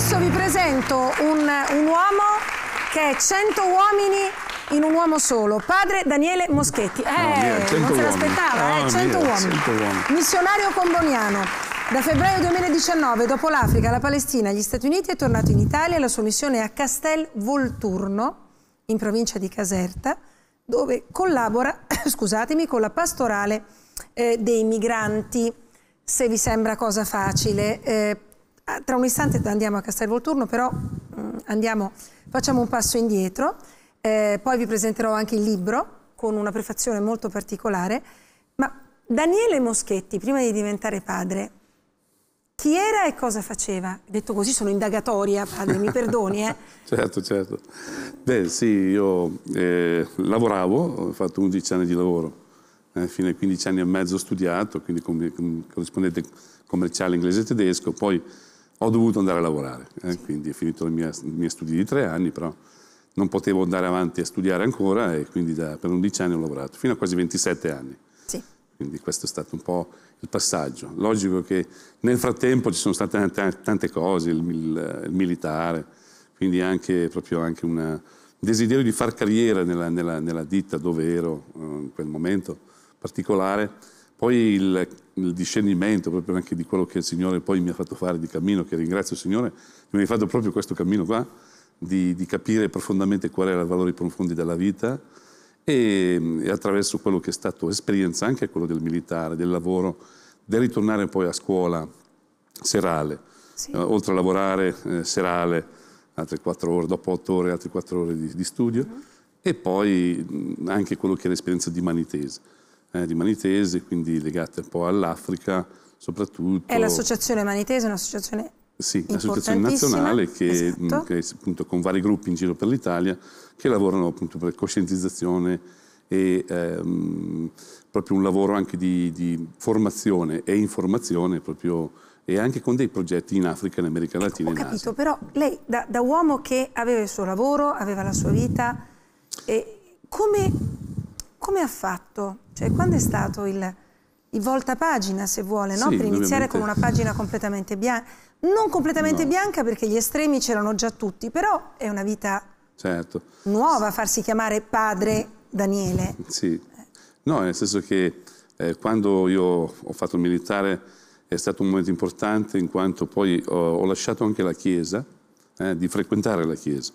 adesso vi presento un, un uomo che è 100 uomini in un uomo solo, padre Daniele Moschetti. Ah, eh, no, non se l'aspettava, ah, eh, 100 uomini. uomini. Missionario comboniano. Da febbraio 2019, dopo l'Africa, la Palestina gli Stati Uniti, è tornato in Italia. La sua missione è a Castel Volturno, in provincia di Caserta, dove collabora, scusatemi, con la pastorale eh, dei migranti. Se vi sembra cosa facile, eh, Ah, tra un istante andiamo a Castel Volturno, però mm, andiamo, facciamo un passo indietro, eh, poi vi presenterò anche il libro con una prefazione molto particolare, ma Daniele Moschetti, prima di diventare padre, chi era e cosa faceva? Detto così sono indagatoria, padre, mi perdoni. Eh? certo, certo. Beh sì, io eh, lavoravo, ho fatto 11 anni di lavoro, eh, fino ai 15 anni e mezzo ho studiato, quindi come corrispondente commerciale inglese e tedesco, poi ho dovuto andare a lavorare, eh? quindi ho finito i miei studi di tre anni, però non potevo andare avanti a studiare ancora e quindi da, per 11 anni ho lavorato, fino a quasi 27 anni. Sì. Quindi questo è stato un po' il passaggio. Logico che nel frattempo ci sono state tante cose, il, il, il militare, quindi anche, proprio anche un desiderio di far carriera nella, nella, nella ditta dove ero eh, in quel momento particolare poi il, il, discernimento proprio anche di quello che il Signore poi mi ha fatto fare di cammino, che ringrazio il Signore, mi ha fatto proprio questo cammino qua, di, di capire profondamente qual era i valori profondi della vita e, e attraverso quello che è stato esperienza, anche quello del militare, del lavoro, del ritornare poi a scuola serale, sì. eh, oltre a lavorare eh, serale, altre quattro ore, dopo otto ore, altre quattro ore di, di studio, uh-huh. e poi mh, anche quello che è l'esperienza di Manitese eh, di Manitese, quindi legate un po' all'Africa soprattutto. È l'associazione Manitese, un'associazione sì, l'associazione nazionale che, esatto. Mm, che appunto, con vari gruppi in giro per l'Italia che lavorano appunto per coscientizzazione e ehm, proprio un lavoro anche di, di formazione e informazione proprio, e anche con dei progetti in Africa, in America ecco, Latina. e Ho capito, Asia. però lei da, da, uomo che aveva il suo lavoro, aveva la sua vita, e come come ha fatto? Cioè, quando è stato il, il voltapagina, se vuole, no? sì, per iniziare con una pagina completamente bianca? Non completamente no. bianca perché gli estremi c'erano già tutti, però è una vita certo. nuova farsi chiamare padre Daniele. Sì, no, nel senso che eh, quando io ho fatto il militare è stato un momento importante in quanto poi ho, ho lasciato anche la Chiesa, eh, di frequentare la Chiesa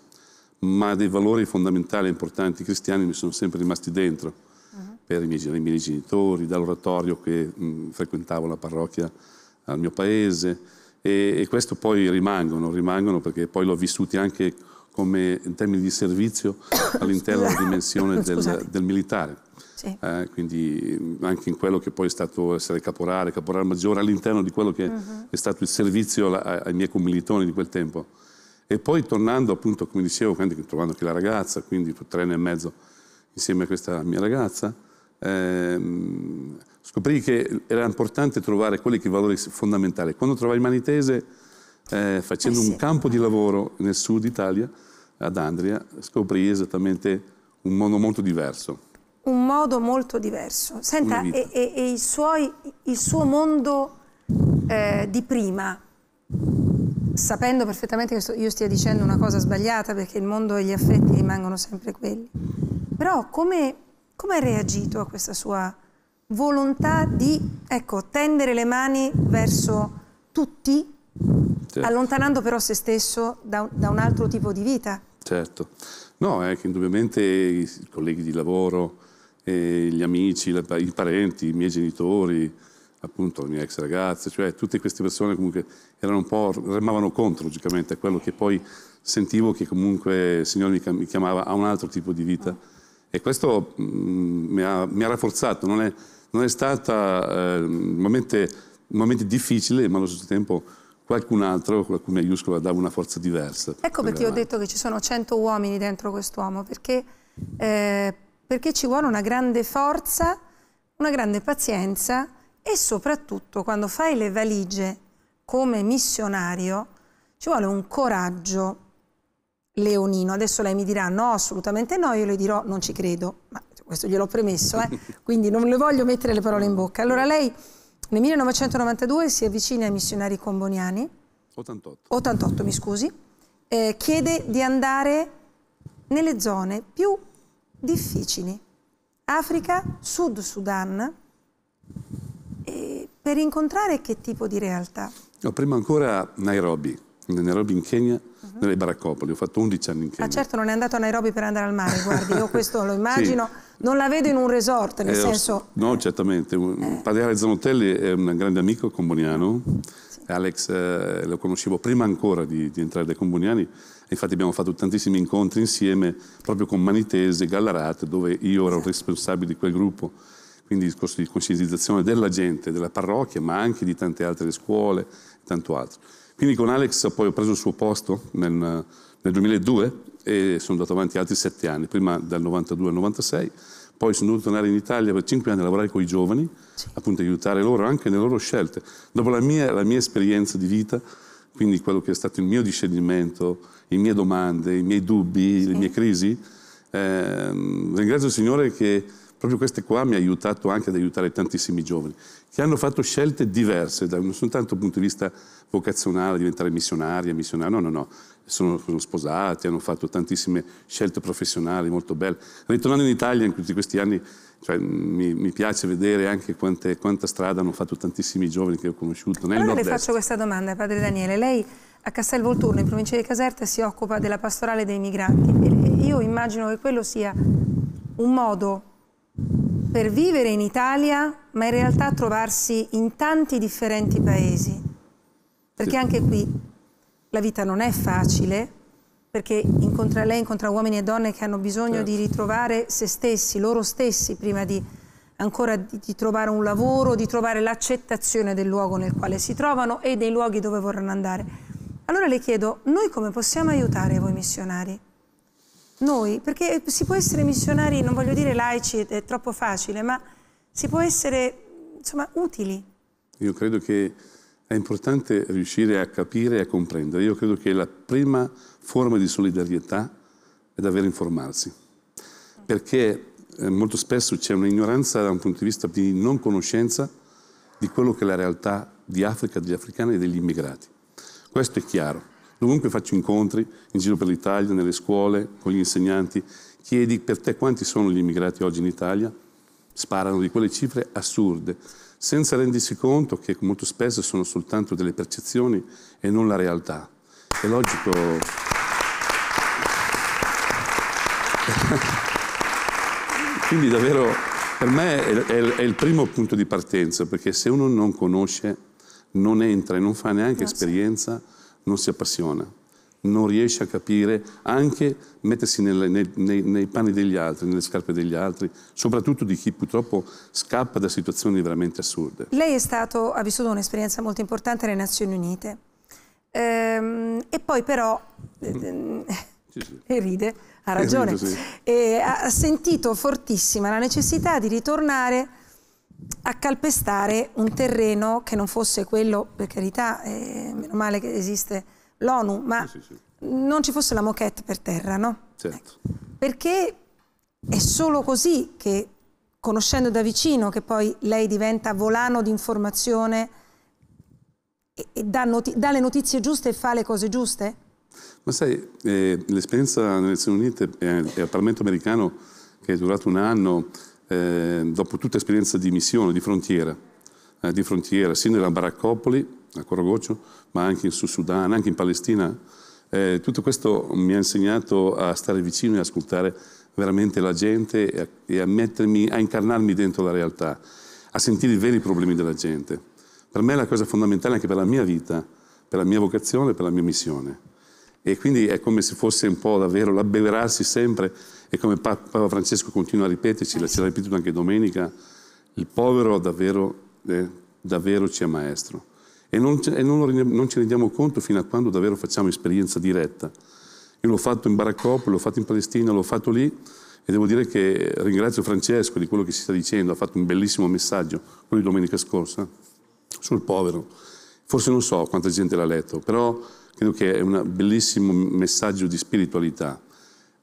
ma dei valori fondamentali e importanti cristiani mi sono sempre rimasti dentro, mhm. per i miei, i miei, genitori, dall'oratorio che mh, frequentavo la parrocchia al mio paese e, e questo poi rimangono, rimangono perché poi l'ho vissuto anche come, in termini di servizio all'interno della dimensione del, del militare. Sì. Eh, quindi anche in quello che poi è stato essere caporale, caporale maggiore, all'interno di quello che uh mhm. -huh. è stato il servizio ai miei commilitoni di quel tempo. E poi tornando appunto, come dicevo, quindi, trovando anche la ragazza, quindi tre anni e mezzo insieme a questa mia ragazza, ehm, scoprì che era importante trovare quelli che i valori fondamentali. Quando trovai Mani Tese, eh, facendo eh sì. un campo di lavoro nel sud Italia, ad Andria, scoprì esattamente un mondo molto diverso. Un modo molto diverso. Senta, e, e, e suoi, il suo mondo eh, di prima, sapendo perfettamente che io stia dicendo una cosa sbagliata perché il mondo e gli affetti rimangono sempre quelli. Però come, come hai reagito a questa sua volontà di ecco, tendere le mani verso tutti, certo. allontanando però se stesso da, da, un altro tipo di vita? Certo. No, è che indubbiamente i colleghi di lavoro, eh, gli amici, i parenti, i miei genitori, appunto la mia ex ragazza, cioè tutte queste persone comunque erano un po', remavano contro logicamente a quello che poi sentivo che comunque il Signore mi chiamava a un altro tipo di vita e questo mh, mm, mi, ha, mi, ha, rafforzato, non è, non è stata eh, un, momento, un momento difficile ma allo stesso tempo qualcun altro con la cui maiuscola dava una forza diversa. Ecco per perché ho detto che ci sono 100 uomini dentro quest'uomo, perché, eh, perché ci vuole una grande forza, una grande pazienza e soprattutto quando fai le valigie come missionario ci vuole un coraggio leonino. Adesso lei mi dirà no, assolutamente no, io le dirò non ci credo, ma questo gliel'ho premesso, eh? quindi non le voglio mettere le parole in bocca. Allora lei nel 1992 si avvicina ai missionari comboniani, 88, 88 mi scusi, eh, chiede di andare nelle zone più difficili, Africa, Sud Sudan, per incontrare che tipo di realtà? No, prima ancora Nairobi, Nairobi in Kenya, uh mhm. -huh. nelle baraccopoli, ho fatto 11 anni in ah, Kenya. Ah certo, non è andato a Nairobi per andare al mare, guardi, io questo lo immagino, sì. non la vedo in un resort, nel eh, senso... No, certamente, eh. Padre Zanotelli è un grande amico comboniano, sì. Alex eh, lo conoscevo prima ancora di, di entrare dai comboniani, infatti abbiamo fatto tantissimi incontri insieme, proprio con Manitese, Gallarate, dove io ero sì. responsabile di quel gruppo quindi discorso di conscientizzazione della gente, della parrocchia, ma anche di tante altre scuole e tanto altro. Quindi con Alex poi ho preso il suo posto nel, nel 2002 e sono andato avanti altri sette anni, prima dal 92 al 96, poi sono dovuto tornare in Italia per cinque anni a lavorare con i giovani, appunto aiutare loro anche nelle loro scelte. Dopo la mia, la mia esperienza di vita, quindi quello che è stato il mio discernimento, le mie domande, i miei dubbi, sì. le mie crisi. Eh, ringrazio il Signore che proprio queste qua mi ha aiutato anche ad aiutare tantissimi giovani che hanno fatto scelte diverse, non soltanto dal punto di vista vocazionale, diventare missionaria, missionario, no, no, no, sono, sono, sposati, hanno fatto tantissime scelte professionali molto belle. Ritornando in Italia in tutti questi anni, cioè, mi, mi, piace vedere anche quante, quanta strada hanno fatto tantissimi giovani che ho conosciuto. Nel allora le faccio questa domanda, padre Daniele. Lei a Castel Volturno, in provincia di Caserta, si occupa della pastorale dei migranti. Io immagino che quello sia un modo per vivere in Italia, ma in realtà trovarsi in tanti differenti paesi. Perché anche qui la vita non è facile, perché incontra lei incontra uomini e donne che hanno bisogno certo. di ritrovare se stessi, loro stessi, prima di ancora di, di trovare un lavoro, di trovare l'accettazione del luogo nel quale si trovano e dei luoghi dove vorranno andare. Allora le chiedo, noi come possiamo aiutare voi missionari? Noi, perché si può essere missionari, non voglio dire laici, è troppo facile, ma si può essere, insomma, utili. Io credo che è importante riuscire a capire e a comprendere. Io credo che la prima forma di solidarietà è davvero informarsi, perché eh, molto spesso c'è un'ignoranza da un punto di vista di non conoscenza di quello che è la realtà di Africa, degli africani e degli immigrati. Questo è chiaro. Dovunque faccio incontri, in giro per l'Italia, nelle scuole, con gli insegnanti, chiedi per te quanti sono gli immigrati oggi in Italia, sparano di quelle cifre assurde, senza rendersi conto che molto spesso sono soltanto delle percezioni e non la realtà. È logico... Quindi davvero per me è, il primo punto di partenza, perché se uno non conosce, non entra e non fa neanche Grazie. esperienza, non si appassiona, non riesce a capire, anche mettersi nelle, nei, nei, nei, panni degli altri, nelle scarpe degli altri, soprattutto di chi purtroppo scappa da situazioni veramente assurde. Lei stato, ha vissuto un'esperienza molto importante alle Nazioni Unite ehm, e poi però... Mm. e eh, ride, ha ragione, ha sentito fortissima la necessità di ritornare a calpestare un terreno che non fosse quello, per carità, eh, meno male che esiste l'ONU, ma sì, sì, sì. non ci fosse la moquette per terra, no? Certo. Ecco. Perché è solo così che, conoscendo da vicino, che poi lei diventa volano di informazione e, e dà, dà, le notizie giuste e fa le cose giuste? Ma sai, eh, l'esperienza nelle Nazioni Unite e al Parlamento americano, che è durato un anno, eh, dopo tutta esperienza di missione, di frontiera, eh, di frontiera sia nella Baraccopoli, a Corogoccio, ma anche in Sud Sudan, anche in Palestina, eh, tutto questo mi ha insegnato a stare vicino e ascoltare veramente la gente e a, e a, mettermi, a incarnarmi dentro la realtà, a sentire i veri problemi della gente. Per me è la cosa fondamentale anche per la mia vita, per la mia vocazione, per la mia missione. E quindi è come se fosse un po' davvero l'abbeverarsi sempre e come Papa Francesco continua a ripeterci, la si ripetuto anche domenica, il povero davvero, eh, davvero ci è maestro. E, non, e non, non, ci rendiamo conto fino a quando davvero facciamo esperienza diretta. Io l'ho fatto in Baraccopoli, l'ho fatto in Palestina, l'ho fatto lì e devo dire che ringrazio Francesco di quello che si sta dicendo, ha fatto un bellissimo messaggio, quello di domenica scorsa, sul povero. Forse non so quanta gente l'ha letto, però credo che è un bellissimo messaggio di spiritualità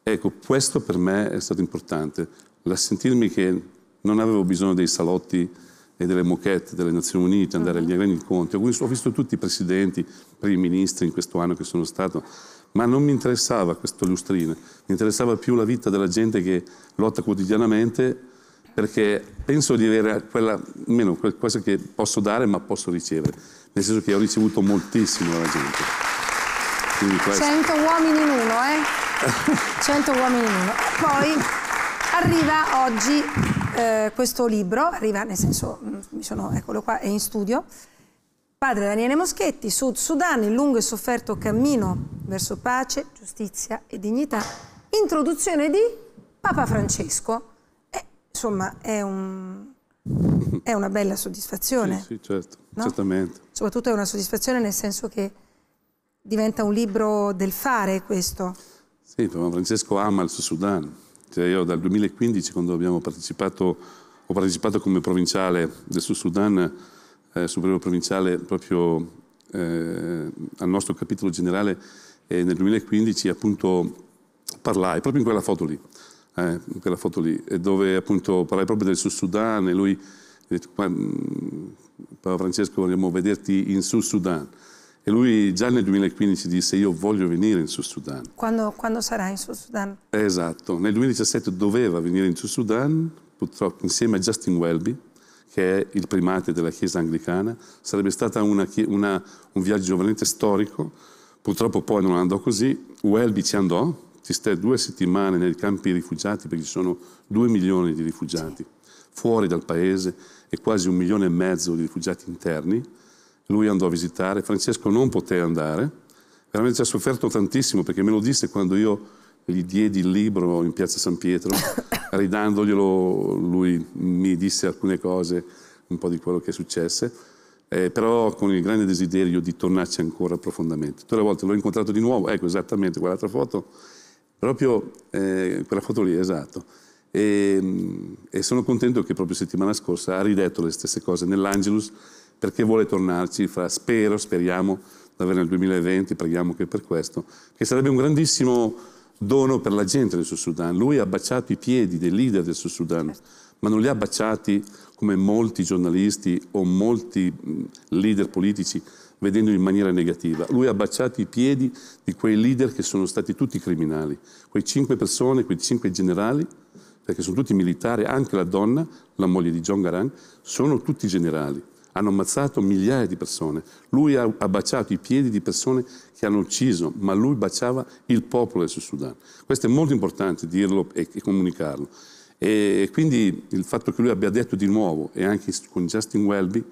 Ecco, questo per me è stato importante, la sentirmi che non avevo bisogno dei salotti e delle moquette delle Nazioni Unite, andare mhm. agli grandi incontri. Ho visto tutti i presidenti, primi ministri in questo anno che sono stato, ma non mi interessava questo lustrino, mi interessava più la vita della gente che lotta quotidianamente perché penso di avere quella, almeno qualcosa che posso dare ma posso ricevere, nel senso che ho ricevuto moltissimo dalla gente. 100 uomini in uno, eh? 100 uomini in uno. E poi arriva oggi eh, questo libro, arriva nel senso, mm, mi sono, eccolo qua, è in studio, Padre Daniele Moschetti, Sud Sudan, il lungo e sofferto cammino verso pace, giustizia e dignità, introduzione di Papa Francesco. E, insomma, è, un, è una bella soddisfazione. Sì, sì certo, no? certamente. Soprattutto è una soddisfazione nel senso che diventa un libro del fare questo. Sì, Papa Francesco ama il suo Sudan. Cioè io dal 2015, quando abbiamo partecipato, ho partecipato come provinciale del Sud Sudan, eh, superiore provinciale proprio eh, al nostro capitolo generale, e nel 2015 appunto parlai, proprio in quella foto lì, eh, in quella foto lì dove appunto parlai proprio del Sud Sudan e lui ha detto, mm, Papa Francesco vogliamo vederti in Sud Sudan. E lui già nel 2015 disse io voglio venire in Sud Sudan. Quando, quando sarà in Sud Sudan? Esatto, nel 2017 doveva venire in Sud Sudan, purtroppo insieme a Justin Welby, che è il primate della Chiesa anglicana. Sarebbe stato un viaggio veramente storico, purtroppo poi non andò così. Welby ci andò, ci stai due settimane nei campi rifugiati perché ci sono due milioni di rifugiati fuori dal paese e quasi un milione e mezzo di rifugiati interni lui andò a visitare, Francesco non poté andare, veramente ha sofferto tantissimo perché me lo disse quando io gli diedi il libro in piazza San Pietro, ridandoglielo lui mi disse alcune cose, un po' di quello che successe, eh, però con il grande desiderio di tornarci ancora profondamente. Tutte le volte l'ho incontrato di nuovo, ecco esattamente quell'altra foto, proprio eh, quella foto lì, esatto. E, mm, e sono contento che proprio settimana scorsa ha ridetto le stesse cose nell'Angelus perché vuole tornarci, fra spero, speriamo davvero nel 2020, preghiamo che per questo, che sarebbe un grandissimo dono per la gente del Sud Sudan. Lui ha baciato i piedi dei leader del Sud Sudan, ma non li ha baciati come molti giornalisti o molti leader politici vedendo in maniera negativa. Lui ha baciato i piedi di quei leader che sono stati tutti criminali, quei cinque persone, quei cinque generali, perché sono tutti militari, anche la donna, la moglie di John Garang, sono tutti generali hanno ammazzato migliaia di persone. Lui ha, baciato i piedi di persone che hanno ucciso, ma lui baciava il popolo del Sud Sudan. Questo è molto importante dirlo e, e comunicarlo. E quindi il fatto che lui abbia detto di nuovo, e anche con Justin Welby,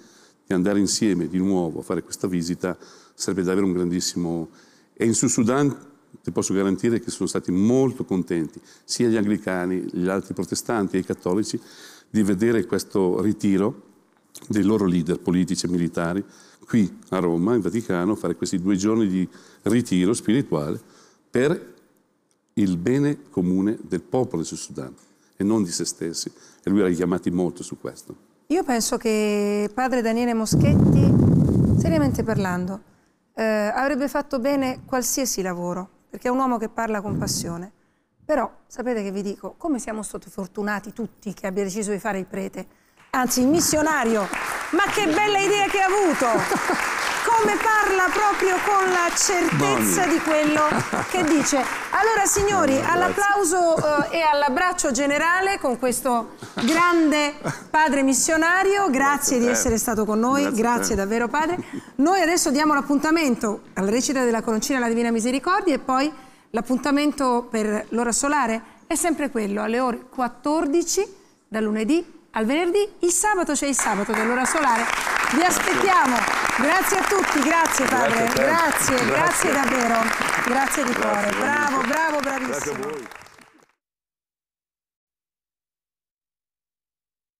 di andare insieme di nuovo a fare questa visita, sarebbe davvero un grandissimo... E in Sud Sudan ti posso garantire che sono stati molto contenti, sia gli anglicani, gli altri protestanti e i cattolici, di vedere questo ritiro dei loro leader politici e militari qui a Roma, in Vaticano, fare questi due giorni di ritiro spirituale per il bene comune del popolo del Sudan e non di se stessi. E lui era richiamato molto su questo. Io penso che padre Daniele Moschetti, seriamente parlando, eh, avrebbe fatto bene qualsiasi lavoro, perché è un uomo che parla con passione. Però sapete che vi dico, come siamo stati fortunati tutti che abbia deciso di fare il prete? anzi missionario. Ma che bella idea che ha avuto! Come parla proprio con la certezza Boni. di quello che dice. Allora signori, all'applauso eh, e all'abbraccio generale con questo grande padre missionario, grazie, grazie di eh, essere stato con noi, grazie, grazie davvero padre. Noi adesso diamo l'appuntamento alla recita della coloncina alla Divina Misericordia e poi l'appuntamento per l'ora solare è sempre quello alle ore 14 da lunedì al venerdì, il sabato c'è il sabato dell'ora solare. Vi aspettiamo. Grazie a tutti, grazie padre, grazie, grazie, grazie davvero, grazie di cuore. Bravo, bravo, bravissimo.